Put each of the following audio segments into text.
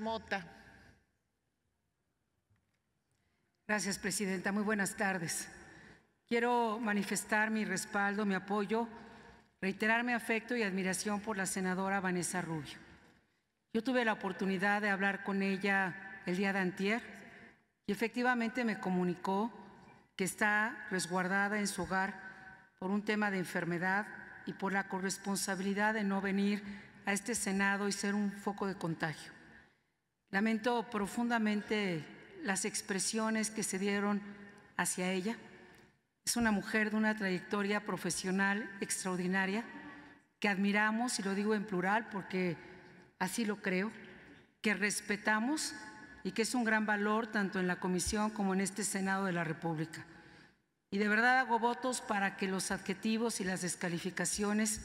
Mota. Gracias, Presidenta. Muy buenas tardes. Quiero manifestar mi respaldo, mi apoyo, reiterar mi afecto y admiración por la senadora Vanessa Rubio. Yo tuve la oportunidad de hablar con ella el día de antier y efectivamente me comunicó que está resguardada en su hogar por un tema de enfermedad y por la corresponsabilidad de no venir a este Senado y ser un foco de contagio. Lamento profundamente las expresiones que se dieron hacia ella. Es una mujer de una trayectoria profesional extraordinaria que admiramos, y lo digo en plural porque así lo creo, que respetamos y que es un gran valor tanto en la Comisión como en este Senado de la República. Y de verdad hago votos para que los adjetivos y las descalificaciones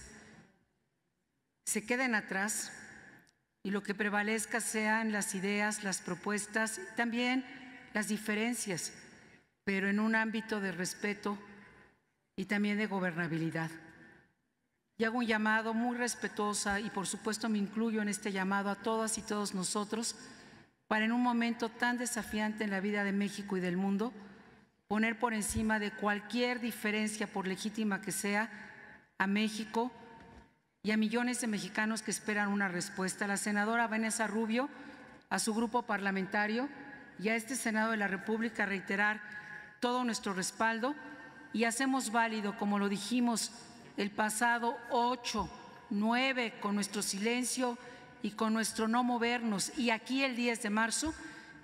se queden atrás y lo que prevalezca sean las ideas, las propuestas, también las diferencias, pero en un ámbito de respeto y también de gobernabilidad. Y hago un llamado muy respetuosa y por supuesto me incluyo en este llamado a todas y todos nosotros para en un momento tan desafiante en la vida de México y del mundo poner por encima de cualquier diferencia, por legítima que sea, a México y a millones de mexicanos que esperan una respuesta. a La senadora Vanessa Rubio, a su grupo parlamentario y a este Senado de la República reiterar todo nuestro respaldo y hacemos válido, como lo dijimos el pasado 8, 9, con nuestro silencio y con nuestro no movernos, y aquí el 10 de marzo,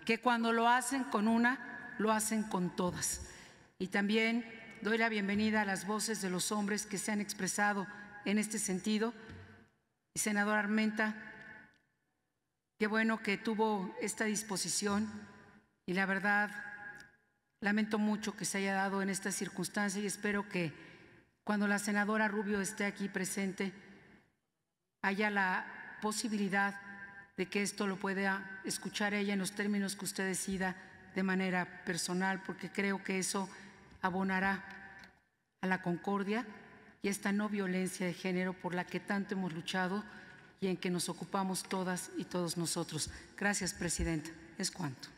que cuando lo hacen con una, lo hacen con todas. Y también doy la bienvenida a las voces de los hombres que se han expresado en este sentido. Y senador Armenta, qué bueno que tuvo esta disposición y la verdad lamento mucho que se haya dado en esta circunstancia y espero que cuando la senadora Rubio esté aquí presente haya la posibilidad de que esto lo pueda escuchar ella en los términos que usted decida de manera personal, porque creo que eso abonará a la concordia y esta no violencia de género por la que tanto hemos luchado y en que nos ocupamos todas y todos nosotros. Gracias, Presidenta. Es cuanto.